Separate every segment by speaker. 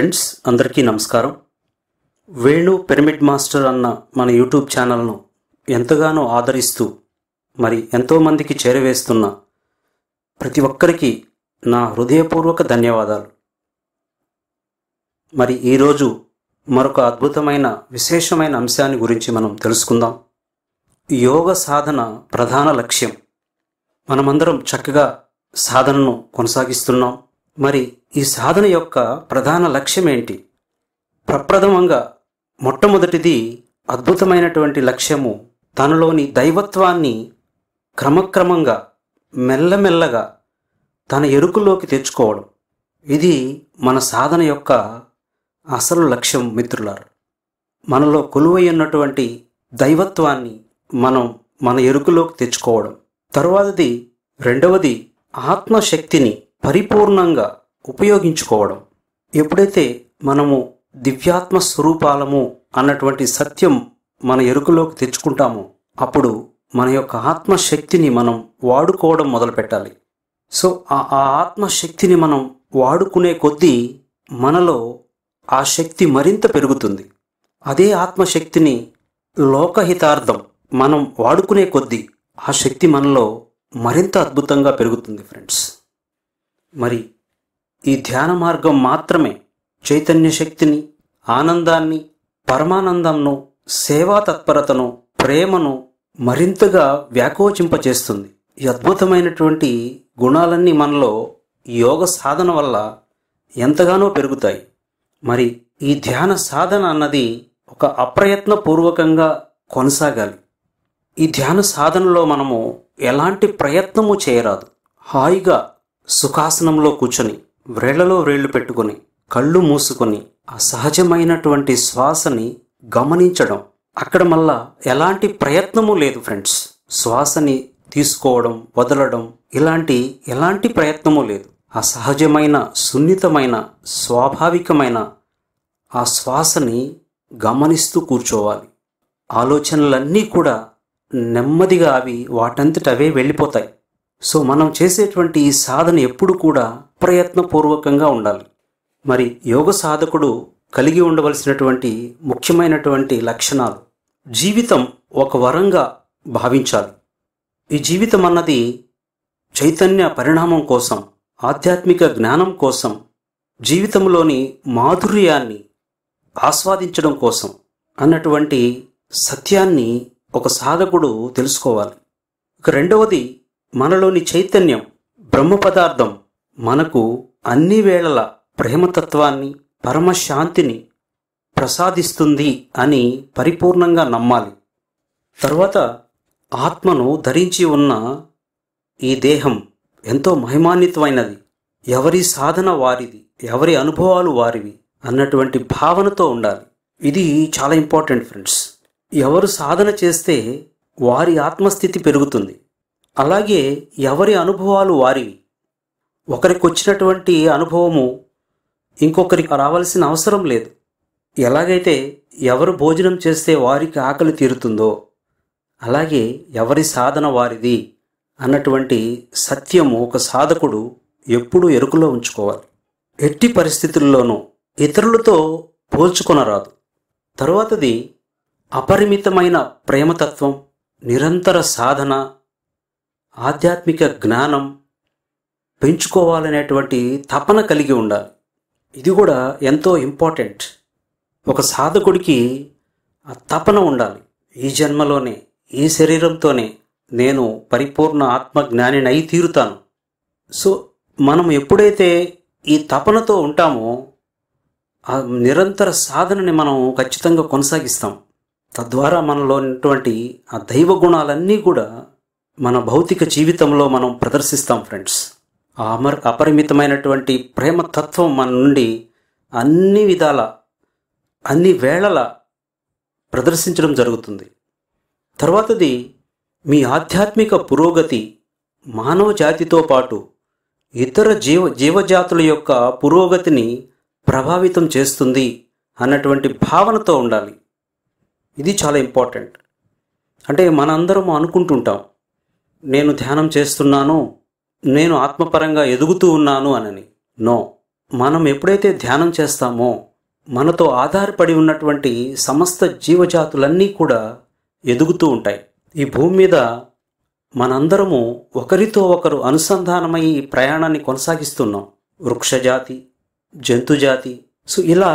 Speaker 1: friends అందరికీ నమస్కారం Venu pyramid master అన్న మన యూట్యూబ్ ఛానల్ను ఎంతగానో ఆదరిస్తూ మరి ఎంతోమందికి చేరవేస్తున్న ప్రతి ఒక్కరికి నా హృదయపూర్వక ధన్యవాదాలు మరి ఈరోజు మరొక అద్భుతమైన విశేషమైన అంశాన్ని గురించి మనం తెలుసుకుందాం యోగ సాధన ప్రధాన లక్ష్యం మనమందరం చక్కగా సాధనను కొనసాగిస్తున్నాం మరి ఈ సాధన యొక్క ప్రధాన లక్ష్యం ఏంటి ప్రప్రథమంగా మొట్టమొదటిది అద్భుతమైనటువంటి లక్ష్యము తనలోని దైవత్వాన్ని క్రమక్రమంగా మెల్లమెల్లగా తన ఎరుకులోకి తెచ్చుకోవడం ఇది మన సాధన యొక్క అసలు లక్ష్యం మిత్రులారు మనలో కొలువై ఉన్నటువంటి దైవత్వాన్ని మనం మన ఎరుకులోకి తెచ్చుకోవడం తరువాతది రెండవది ఆత్మశక్తిని పరిపూర్ణంగా ఉపయోగించుకోవడం ఎప్పుడైతే మనము దివ్యాత్మ స్వరూపాలము అన్నటువంటి సత్యం మన ఎరుకలోకి తెచ్చుకుంటామో అప్పుడు మన యొక్క ఆత్మశక్తిని మనం వాడుకోవడం మొదలుపెట్టాలి సో ఆ ఆత్మశక్తిని మనం వాడుకునే కొద్దీ మనలో ఆ శక్తి మరింత పెరుగుతుంది అదే ఆత్మశక్తిని లోకహితార్థం మనం వాడుకునే కొద్దీ ఆ శక్తి మనలో మరింత అద్భుతంగా పెరుగుతుంది ఫ్రెండ్స్ మరి ఈ ధ్యాన మార్గం మాత్రమే చైతన్య శక్తిని ఆనందాన్ని పరమానందంను సేవా తత్పరతను ప్రేమను మరింతగా వ్యాకోచింపచేస్తుంది ఈ అద్భుతమైనటువంటి గుణాలన్నీ మనలో యోగ సాధన వల్ల ఎంతగానో పెరుగుతాయి మరి ఈ ధ్యాన సాధన అన్నది ఒక అప్రయత్న పూర్వకంగా కొనసాగాలి ఈ ధ్యాన సాధనలో మనము ఎలాంటి ప్రయత్నము చేయరాదు హాయిగా సుఖాసనంలో కూర్చొని వ్రేళ్లలో వ్రేళ్లు పెట్టుకొని కళ్ళు మూసుకొని ఆ సహజమైనటువంటి శ్వాసని గమనించడం అక్కడ మళ్ళా ఎలాంటి ప్రయత్నము లేదు ఫ్రెండ్స్ శ్వాసని తీసుకోవడం వదలడం ఇలాంటి ఎలాంటి ప్రయత్నము లేదు ఆ సహజమైన సున్నితమైన స్వాభావికమైన ఆ శ్వాసని గమనిస్తూ కూర్చోవాలి ఆలోచనలన్నీ కూడా నెమ్మదిగా అవి వాటంతట అవే వెళ్ళిపోతాయి సో మనం చేసేటువంటి ఈ సాధన ఎప్పుడు కూడా ప్రయత్నపూర్వకంగా ఉండాలి మరి యోగ సాధకుడు కలిగి ఉండవలసినటువంటి ముఖ్యమైనటువంటి లక్షణాలు జీవితం ఒక వరంగా భావించాలి ఈ జీవితం అన్నది చైతన్య పరిణామం కోసం ఆధ్యాత్మిక జ్ఞానం కోసం జీవితంలోని మాధుర్యాన్ని ఆస్వాదించడం కోసం అన్నటువంటి సత్యాన్ని ఒక సాధకుడు తెలుసుకోవాలి ఇక రెండవది మనలోని చైతన్యం బ్రహ్మ పదార్థం మనకు అన్ని వేళల ప్రేమతత్వాన్ని పరమశాంతిని ప్రసాదిస్తుంది అని పరిపూర్ణంగా నమ్మాలి తర్వాత ఆత్మను ధరించి ఉన్న ఈ దేహం ఎంతో మహిమాన్వితమైనది ఎవరి సాధన వారిది ఎవరి అనుభవాలు వారివి అన్నటువంటి భావనతో ఉండాలి ఇది చాలా ఇంపార్టెంట్ ఫ్రెండ్స్ ఎవరు సాధన చేస్తే వారి ఆత్మస్థితి పెరుగుతుంది అలాగే ఎవరి అనుభవాలు వారివి ఒకరికి వచ్చినటువంటి అనుభవము ఇంకొకరికి రావాల్సిన అవసరం లేదు ఎలాగైతే ఎవరు భోజనం చేస్తే వారికి ఆకలి తీరుతుందో అలాగే ఎవరి సాధన వారిది అన్నటువంటి సత్యము ఒక సాధకుడు ఎప్పుడూ ఎరుకులో ఉంచుకోవాలి ఎట్టి పరిస్థితుల్లోనూ ఇతరులతో పోల్చుకొనరాదు తరువాతది అపరిమితమైన ప్రేమతత్వం నిరంతర సాధన ఆధ్యాత్మిక జ్ఞానం పెంచుకోవాలనేటువంటి తపన కలిగి ఉండాలి ఇది కూడా ఎంతో ఇంపార్టెంట్ ఒక సాధకుడికి ఆ తపన ఉండాలి ఈ జన్మలోనే ఈ శరీరంతోనే నేను పరిపూర్ణ జ్ఞానినై తీరుతాను సో మనం ఎప్పుడైతే ఈ తపనతో ఉంటామో ఆ నిరంతర సాధనని మనం ఖచ్చితంగా కొనసాగిస్తాం తద్వారా మనలో ఉన్నటువంటి ఆ దైవ గుణాలన్నీ కూడా మన భౌతిక జీవితంలో మనం ప్రదర్శిస్తాం ఫ్రెండ్స్ అమర్ అపరిమితమైనటువంటి ప్రేమతత్వం మన నుండి అన్ని విధాల అన్ని వేళల ప్రదర్శించడం జరుగుతుంది తర్వాతది మీ ఆధ్యాత్మిక పురోగతి మానవ జాతితో పాటు ఇతర జీవ జీవజాతుల యొక్క పురోగతిని ప్రభావితం చేస్తుంది అన్నటువంటి భావనతో ఉండాలి ఇది చాలా ఇంపార్టెంట్ అంటే మనందరం అనుకుంటుంటాం నేను ధ్యానం చేస్తున్నాను నేను ఆత్మపరంగా ఎదుగుతూ ఉన్నాను అనని నో మనం ఎప్పుడైతే ధ్యానం చేస్తామో మనతో ఆధారపడి ఉన్నటువంటి సమస్త జీవజాతులన్నీ కూడా ఎదుగుతూ ఉంటాయి ఈ భూమి మీద మనందరము ఒకరితో ఒకరు అనుసంధానమై ఈ ప్రయాణాన్ని కొనసాగిస్తున్నాం వృక్షజాతి జంతుజాతి సో ఇలా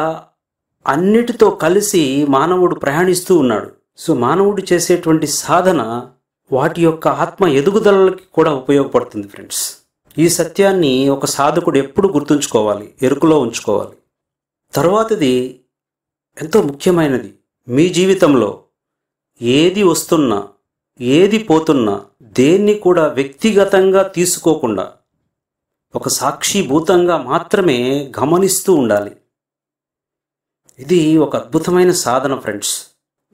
Speaker 1: అన్నిటితో కలిసి మానవుడు ప్రయాణిస్తూ ఉన్నాడు సో మానవుడు చేసేటువంటి సాధన వాటి యొక్క ఆత్మ ఎదుగుదలకి కూడా ఉపయోగపడుతుంది ఫ్రెండ్స్ ఈ సత్యాన్ని ఒక సాధకుడు ఎప్పుడు గుర్తుంచుకోవాలి ఎరుకులో ఉంచుకోవాలి తర్వాతది ఎంతో ముఖ్యమైనది మీ జీవితంలో ఏది వస్తున్నా ఏది పోతున్నా దేన్ని కూడా వ్యక్తిగతంగా తీసుకోకుండా ఒక సాక్షిభూతంగా మాత్రమే గమనిస్తూ ఉండాలి ఇది ఒక అద్భుతమైన సాధన ఫ్రెండ్స్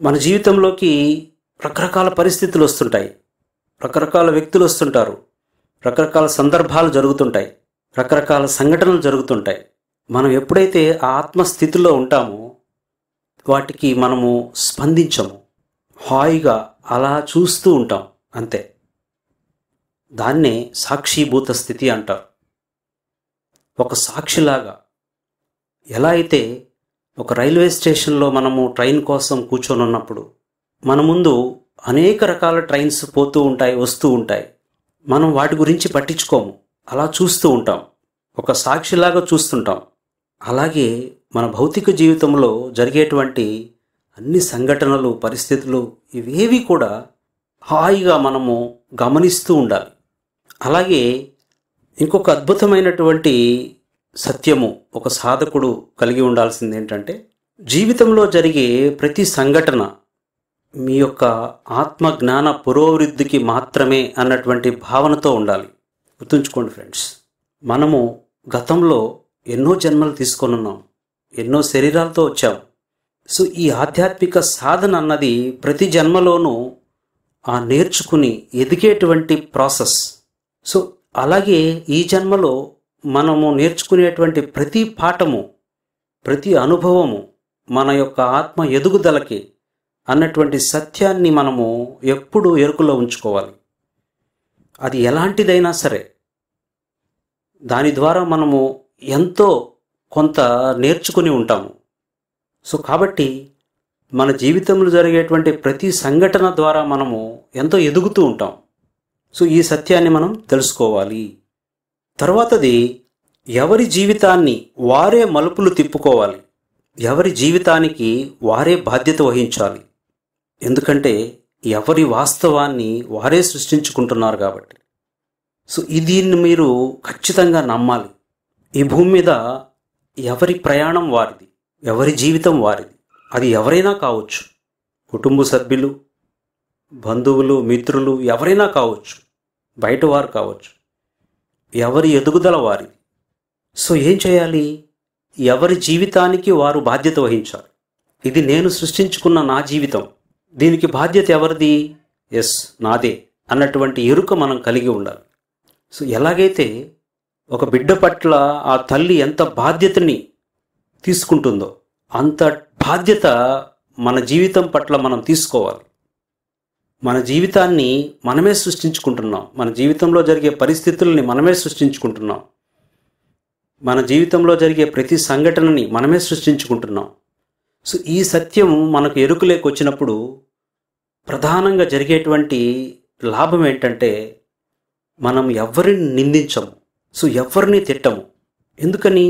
Speaker 1: మన జీవితంలోకి రకరకాల పరిస్థితులు వస్తుంటాయి రకరకాల వ్యక్తులు వస్తుంటారు రకరకాల సందర్భాలు జరుగుతుంటాయి రకరకాల సంఘటనలు జరుగుతుంటాయి మనం ఎప్పుడైతే ఆ ఆత్మస్థితిలో ఉంటామో వాటికి మనము స్పందించము హాయిగా అలా చూస్తూ ఉంటాం అంతే దాన్నే సాక్షీభూత స్థితి అంటారు ఒక సాక్షిలాగా ఎలా అయితే ఒక రైల్వే స్టేషన్లో మనము ట్రైన్ కోసం కూర్చొని ఉన్నప్పుడు మన ముందు అనేక రకాల ట్రైన్స్ పోతూ ఉంటాయి వస్తూ ఉంటాయి మనం వాటి గురించి పట్టించుకోము అలా చూస్తూ ఉంటాం ఒక సాక్షిలాగా చూస్తుంటాం అలాగే మన భౌతిక జీవితంలో జరిగేటువంటి అన్ని సంఘటనలు పరిస్థితులు ఇవేవి కూడా హాయిగా మనము గమనిస్తూ ఉండాలి అలాగే ఇంకొక అద్భుతమైనటువంటి సత్యము ఒక సాధకుడు కలిగి ఉండాల్సింది ఏంటంటే జీవితంలో జరిగే ప్రతి సంఘటన మీ యొక్క ఆత్మజ్ఞాన పురోవృద్ధికి మాత్రమే అన్నటువంటి భావనతో ఉండాలి గుర్తుంచుకోండి ఫ్రెండ్స్ మనము గతంలో ఎన్నో జన్మలు తీసుకొని ఉన్నాం ఎన్నో శరీరాలతో వచ్చాం సో ఈ ఆధ్యాత్మిక సాధన అన్నది ప్రతి జన్మలోనూ ఆ నేర్చుకుని ఎదిగేటువంటి ప్రాసెస్ సో అలాగే ఈ జన్మలో మనము నేర్చుకునేటువంటి ప్రతి పాఠము ప్రతి అనుభవము మన యొక్క ఆత్మ ఎదుగుదలకి అన్నటువంటి సత్యాన్ని మనము ఎప్పుడు ఎరుకులో ఉంచుకోవాలి అది ఎలాంటిదైనా సరే దాని ద్వారా మనము ఎంతో కొంత నేర్చుకుని ఉంటాము సో కాబట్టి మన జీవితంలో జరిగేటువంటి ప్రతి సంఘటన ద్వారా మనము ఎంతో ఎదుగుతూ ఉంటాం సో ఈ సత్యాన్ని మనం తెలుసుకోవాలి తర్వాతది ఎవరి జీవితాన్ని వారే మలుపులు తిప్పుకోవాలి ఎవరి జీవితానికి వారే బాధ్యత వహించాలి ఎందుకంటే ఎవరి వాస్తవాన్ని వారే సృష్టించుకుంటున్నారు కాబట్టి సో దీన్ని మీరు ఖచ్చితంగా నమ్మాలి ఈ భూమి మీద ఎవరి ప్రయాణం వారిది ఎవరి జీవితం వారిది అది ఎవరైనా కావచ్చు కుటుంబ సభ్యులు బంధువులు మిత్రులు ఎవరైనా కావచ్చు బయట వారు కావచ్చు ఎవరి ఎదుగుదల వారి సో ఏం చేయాలి ఎవరి జీవితానికి వారు బాధ్యత వహించాలి ఇది నేను సృష్టించుకున్న నా జీవితం దీనికి బాధ్యత ఎవరిది ఎస్ నాదే అన్నటువంటి ఎరుక మనం కలిగి ఉండాలి సో ఎలాగైతే ఒక బిడ్డ పట్ల ఆ తల్లి ఎంత బాధ్యతని తీసుకుంటుందో అంత బాధ్యత మన జీవితం పట్ల మనం తీసుకోవాలి మన జీవితాన్ని మనమే సృష్టించుకుంటున్నాం మన జీవితంలో జరిగే పరిస్థితుల్ని మనమే సృష్టించుకుంటున్నాం మన జీవితంలో జరిగే ప్రతి సంఘటనని మనమే సృష్టించుకుంటున్నాం సో ఈ సత్యం మనకు ఎరుకులేకి వచ్చినప్పుడు ప్రధానంగా జరిగేటువంటి లాభం ఏంటంటే మనం ఎవరిని నిందించము సో ఎవరిని తిట్టము ఎందుకని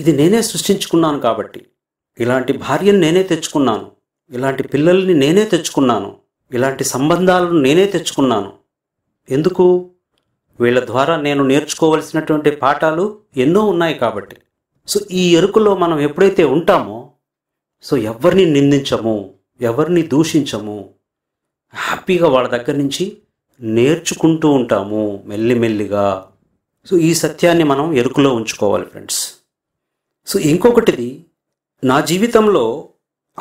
Speaker 1: ఇది నేనే సృష్టించుకున్నాను కాబట్టి ఇలాంటి భార్యను నేనే తెచ్చుకున్నాను ఇలాంటి పిల్లల్ని నేనే తెచ్చుకున్నాను ఇలాంటి సంబంధాలను నేనే తెచ్చుకున్నాను ఎందుకు వీళ్ళ ద్వారా నేను నేర్చుకోవలసినటువంటి పాఠాలు ఎన్నో ఉన్నాయి కాబట్టి సో ఈ ఎరుకలో మనం ఎప్పుడైతే ఉంటామో సో ఎవరిని నిందించము ఎవరిని దూషించము హ్యాపీగా వాళ్ళ దగ్గర నుంచి నేర్చుకుంటూ ఉంటాము మెల్లిమెల్లిగా సో ఈ సత్యాన్ని మనం ఎరుకులో ఉంచుకోవాలి ఫ్రెండ్స్ సో ఇంకొకటిది నా జీవితంలో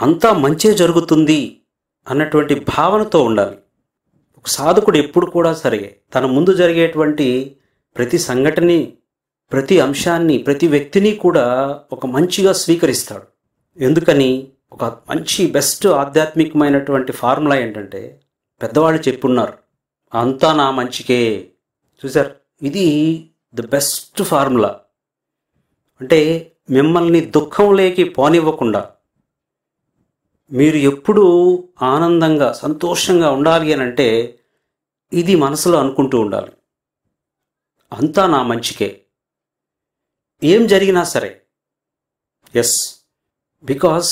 Speaker 1: అంతా మంచే జరుగుతుంది అన్నటువంటి భావనతో ఉండాలి ఒక సాధకుడు ఎప్పుడు కూడా సరే తన ముందు జరిగేటువంటి ప్రతి సంఘటని ప్రతి అంశాన్ని ప్రతి వ్యక్తిని కూడా ఒక మంచిగా స్వీకరిస్తాడు ఎందుకని ఒక మంచి బెస్ట్ ఆధ్యాత్మికమైనటువంటి ఫార్ములా ఏంటంటే పెద్దవాళ్ళు చెప్పున్నారు అంతా నా మంచికే చూసారు ఇది ద బెస్ట్ ఫార్ములా అంటే మిమ్మల్ని దుఃఖంలోకి పోనివ్వకుండా మీరు ఎప్పుడు ఆనందంగా సంతోషంగా ఉండాలి అని అంటే ఇది మనసులో అనుకుంటూ ఉండాలి అంతా నా మంచికే ఏం జరిగినా సరే ఎస్ బికాస్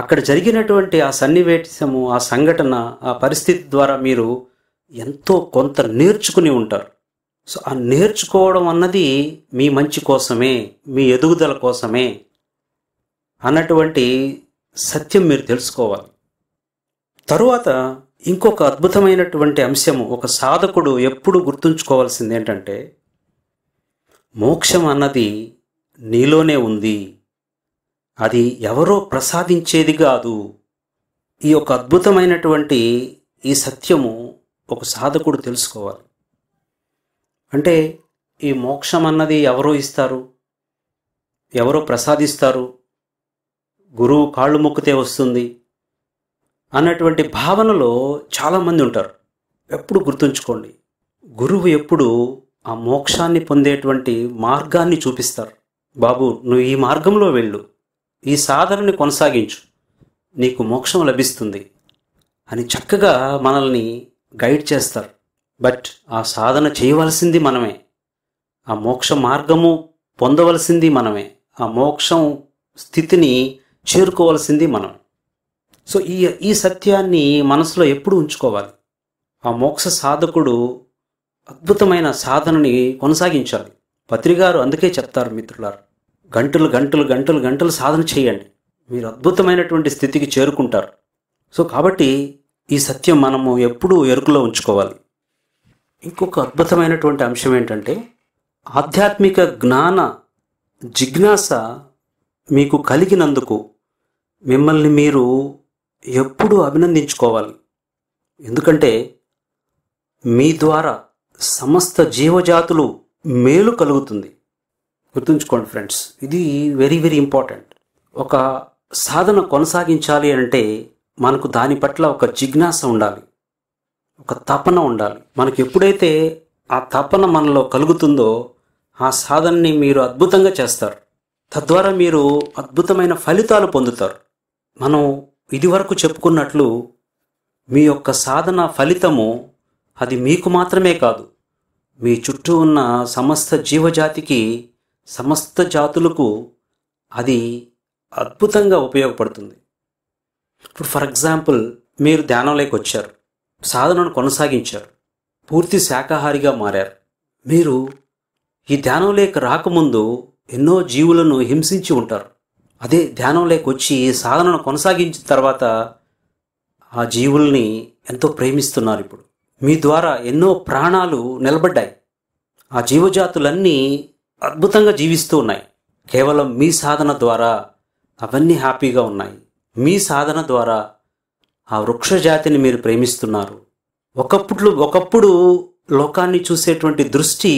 Speaker 1: అక్కడ జరిగినటువంటి ఆ సన్నివేశము ఆ సంఘటన ఆ పరిస్థితి ద్వారా మీరు ఎంతో కొంత నేర్చుకుని ఉంటారు సో ఆ నేర్చుకోవడం అన్నది మీ మంచి కోసమే మీ ఎదుగుదల కోసమే అన్నటువంటి సత్యం మీరు తెలుసుకోవాలి తరువాత ఇంకొక అద్భుతమైనటువంటి అంశము ఒక సాధకుడు ఎప్పుడు గుర్తుంచుకోవాల్సింది ఏంటంటే మోక్షం అన్నది నీలోనే ఉంది అది ఎవరో ప్రసాదించేది కాదు ఈ యొక్క అద్భుతమైనటువంటి ఈ సత్యము ఒక సాధకుడు తెలుసుకోవాలి అంటే ఈ మోక్షం అన్నది ఎవరో ఇస్తారు ఎవరో ప్రసాదిస్తారు గురువు కాళ్ళు మొక్కితే వస్తుంది అన్నటువంటి భావనలో చాలామంది ఉంటారు ఎప్పుడు గుర్తుంచుకోండి గురువు ఎప్పుడు ఆ మోక్షాన్ని పొందేటువంటి మార్గాన్ని చూపిస్తారు బాబు నువ్వు ఈ మార్గంలో వెళ్ళు ఈ సాధనని కొనసాగించు నీకు మోక్షం లభిస్తుంది అని చక్కగా మనల్ని గైడ్ చేస్తారు బట్ ఆ సాధన చేయవలసింది మనమే ఆ మోక్ష మార్గము పొందవలసింది మనమే ఆ మోక్షం స్థితిని చేరుకోవలసింది మనం సో ఈ ఈ సత్యాన్ని మనసులో ఎప్పుడు ఉంచుకోవాలి ఆ మోక్ష సాధకుడు అద్భుతమైన సాధనని కొనసాగించాలి పత్రికారు అందుకే చెప్తారు మిత్రులారు గంటలు గంటలు గంటలు గంటలు సాధన చేయండి మీరు అద్భుతమైనటువంటి స్థితికి చేరుకుంటారు సో కాబట్టి ఈ సత్యం మనము ఎప్పుడూ ఎరుకులో ఉంచుకోవాలి ఇంకొక అద్భుతమైనటువంటి అంశం ఏంటంటే ఆధ్యాత్మిక జ్ఞాన జిజ్ఞాస మీకు కలిగినందుకు మిమ్మల్ని మీరు ఎప్పుడూ అభినందించుకోవాలి ఎందుకంటే మీ ద్వారా సమస్త జీవజాతులు మేలు కలుగుతుంది గుర్తుంచుకోండి ఫ్రెండ్స్ ఇది వెరీ వెరీ ఇంపార్టెంట్ ఒక సాధన కొనసాగించాలి అంటే మనకు దాని పట్ల ఒక జిజ్ఞాస ఉండాలి ఒక తపన ఉండాలి మనకు ఎప్పుడైతే ఆ తపన మనలో కలుగుతుందో ఆ సాధనని మీరు అద్భుతంగా చేస్తారు తద్వారా మీరు అద్భుతమైన ఫలితాలు పొందుతారు మనం ఇదివరకు చెప్పుకున్నట్లు మీ యొక్క సాధన ఫలితము అది మీకు మాత్రమే కాదు మీ చుట్టూ ఉన్న సమస్త జీవజాతికి సమస్త జాతులకు అది అద్భుతంగా ఉపయోగపడుతుంది ఇప్పుడు ఫర్ ఎగ్జాంపుల్ మీరు ధ్యానంలోకి వచ్చారు సాధనను కొనసాగించారు పూర్తి శాకాహారిగా మారారు మీరు ఈ ధ్యానంలోకి రాకముందు ఎన్నో జీవులను హింసించి ఉంటారు అదే ధ్యానంలోకి వచ్చి సాధనను కొనసాగించిన తర్వాత ఆ జీవుల్ని ఎంతో ప్రేమిస్తున్నారు ఇప్పుడు మీ ద్వారా ఎన్నో ప్రాణాలు నిలబడ్డాయి ఆ జీవజాతులన్నీ అద్భుతంగా జీవిస్తూ ఉన్నాయి కేవలం మీ సాధన ద్వారా అవన్నీ హ్యాపీగా ఉన్నాయి మీ సాధన ద్వారా ఆ వృక్ష జాతిని మీరు ప్రేమిస్తున్నారు ఒకప్పుడు ఒకప్పుడు లోకాన్ని చూసేటువంటి దృష్టి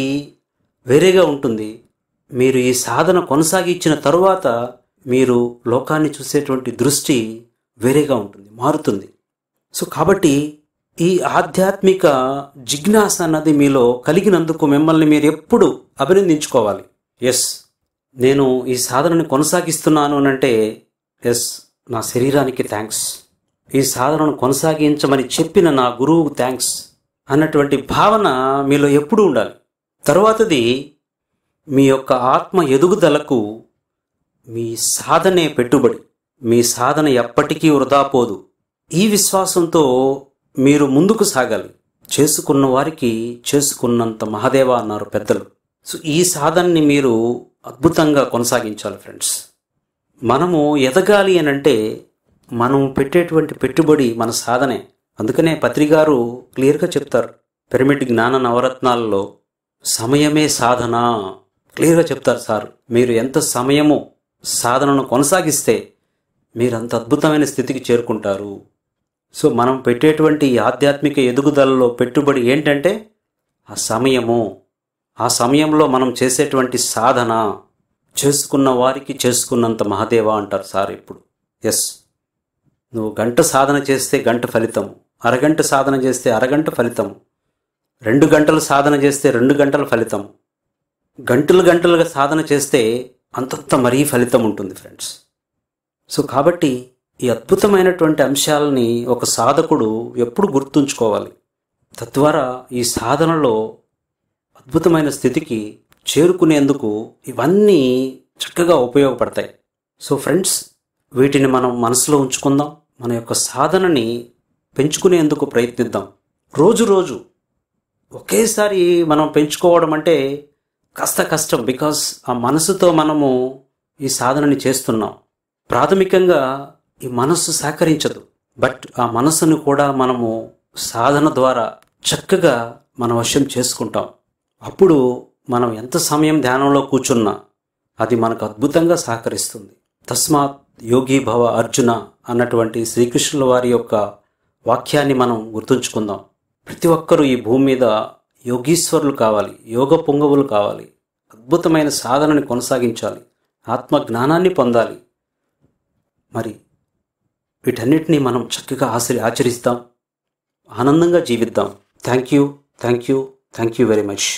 Speaker 1: వేరేగా ఉంటుంది మీరు ఈ సాధన కొనసాగించిన తరువాత మీరు లోకాన్ని చూసేటువంటి దృష్టి వేరేగా ఉంటుంది మారుతుంది సో కాబట్టి ఈ ఆధ్యాత్మిక జిజ్ఞాస అన్నది మీలో కలిగినందుకు మిమ్మల్ని మీరు ఎప్పుడు అభినందించుకోవాలి ఎస్ నేను ఈ సాధనని కొనసాగిస్తున్నాను అని అంటే ఎస్ నా శరీరానికి థ్యాంక్స్ ఈ సాధనను కొనసాగించమని చెప్పిన నా గురువుకు థ్యాంక్స్ అన్నటువంటి భావన మీలో ఎప్పుడూ ఉండాలి తర్వాతది మీ యొక్క ఆత్మ ఎదుగుదలకు మీ సాధనే పెట్టుబడి మీ సాధన ఎప్పటికీ వృధా పోదు ఈ విశ్వాసంతో మీరు ముందుకు సాగాలి చేసుకున్న వారికి చేసుకున్నంత మహాదేవ అన్నారు పెద్దలు సో ఈ సాధనని మీరు అద్భుతంగా కొనసాగించాలి ఫ్రెండ్స్ మనము ఎదగాలి అని అంటే మనం పెట్టేటువంటి పెట్టుబడి మన సాధనే అందుకనే పత్రికారు క్లియర్గా చెప్తారు పిరమిడ్ జ్ఞాన నవరత్నాల్లో సమయమే సాధన క్లియర్గా చెప్తారు సార్ మీరు ఎంత సమయము సాధనను కొనసాగిస్తే మీరు అంత అద్భుతమైన స్థితికి చేరుకుంటారు సో మనం పెట్టేటువంటి ఆధ్యాత్మిక ఎదుగుదలలో పెట్టుబడి ఏంటంటే ఆ సమయము ఆ సమయంలో మనం చేసేటువంటి సాధన చేసుకున్న వారికి చేసుకున్నంత మహాదేవ అంటారు సార్ ఇప్పుడు ఎస్ నువ్వు గంట సాధన చేస్తే గంట ఫలితం అరగంట సాధన చేస్తే అరగంట ఫలితం రెండు గంటలు సాధన చేస్తే రెండు గంటల ఫలితం గంటలు గంటలుగా సాధన చేస్తే అంతంత మరీ ఫలితం ఉంటుంది ఫ్రెండ్స్ సో కాబట్టి ఈ అద్భుతమైనటువంటి అంశాలని ఒక సాధకుడు ఎప్పుడు గుర్తుంచుకోవాలి తద్వారా ఈ సాధనలో అద్భుతమైన స్థితికి చేరుకునేందుకు ఇవన్నీ చక్కగా ఉపయోగపడతాయి సో ఫ్రెండ్స్ వీటిని మనం మనసులో ఉంచుకుందాం మన యొక్క సాధనని పెంచుకునేందుకు ప్రయత్నిద్దాం రోజు రోజు ఒకేసారి మనం పెంచుకోవడం అంటే కాస్త కష్టం బికాస్ ఆ మనసుతో మనము ఈ సాధనని చేస్తున్నాం ప్రాథమికంగా ఈ మనస్సు సహకరించదు బట్ ఆ మనస్సును కూడా మనము సాధన ద్వారా చక్కగా మన వశం చేసుకుంటాం అప్పుడు మనం ఎంత సమయం ధ్యానంలో కూర్చున్నా అది మనకు అద్భుతంగా సహకరిస్తుంది తస్మాత్ యోగి భవ అర్జున అన్నటువంటి శ్రీకృష్ణుల వారి యొక్క వాక్యాన్ని మనం గుర్తుంచుకుందాం ప్రతి ఒక్కరూ ఈ భూమి మీద యోగీశ్వరులు కావాలి యోగ పొంగవులు కావాలి అద్భుతమైన సాధనని కొనసాగించాలి ఆత్మ జ్ఞానాన్ని పొందాలి మరి వీటన్నిటినీ మనం చక్కగా ఆశ్ర ఆచరిస్తాం ఆనందంగా జీవిద్దాం thank you thank you thank you very much